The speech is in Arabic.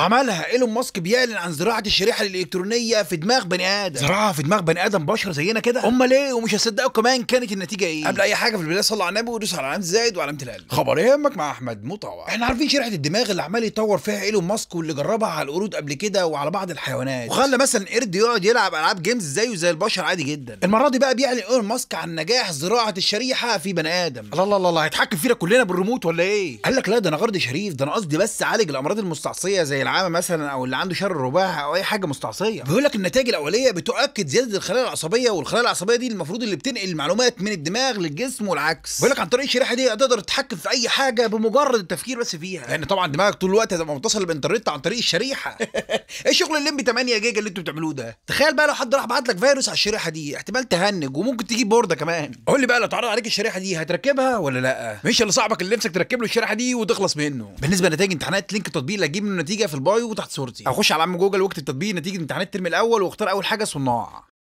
عملها ايلون ماسك بيعلن عن زراعه الشريحه الالكترونيه في دماغ بني ادم زراعه في دماغ بني ادم بشر زينا كده امال ايه ومش هتصدقوا كمان كانت النتيجه ايه قبل اي حاجه في البدايه صلى على النبي ودوس على علامه الزائد وعلامه القلب خبر يهمك مع احمد مطوع احنا عارفين شريحه الدماغ اللي عمال يطور فيها ايلون ماسك واللي جربها على القرود قبل كده وعلى بعض الحيوانات وخلى مثلا قرد يقعد يلعب العاب جيمز زيه زي البشر عادي جدا المره دي بقى بيعلن ايلون ماسك عن نجاح زراعه الشريحه في بني ادم الله الله الله, الله. هيتحكم فينا كلنا بالريموت ولا ايه قال لك لا ده انا غرض شريف ده انا قصدي بس اعالج الامراض المستعصيه زي العامه مثلا او اللي عنده شر رباعي او اي حاجه مستعصيه بيقول لك النتائج الاوليه بتؤكد زياده الخلايا العصبيه والخلايا العصبيه دي المفروض اللي بتنقل المعلومات من الدماغ للجسم والعكس بيقول لك عن طريق الشريحه دي تقدر تتحكم في اي حاجه بمجرد التفكير بس فيها لان طبعا دماغك طول الوقت هتبقى متصل بالانترنت عن طريق الشريحه ايه شغل الليمبي 8 جيجا اللي انتوا بتعملوه ده تخيل بقى لو حد راح بعت لك فيروس على الشريحه دي احتمال تهنج وممكن تجيب بورده كمان قول لي بقى لو اتعرض عليك الشريحه دي هتركبها ولا لا مش اللي صاحبك اللي نفسك تركب له الشريحه دي وتخلص منه بالنسبه لنتائج امتحانات لينك تطبيق اللي هتجيب في البايو وتحت صورتي اخش على عم جوجل واكتب تطبيق نتيجه امتحانات الترم الاول واختار اول حاجه صناع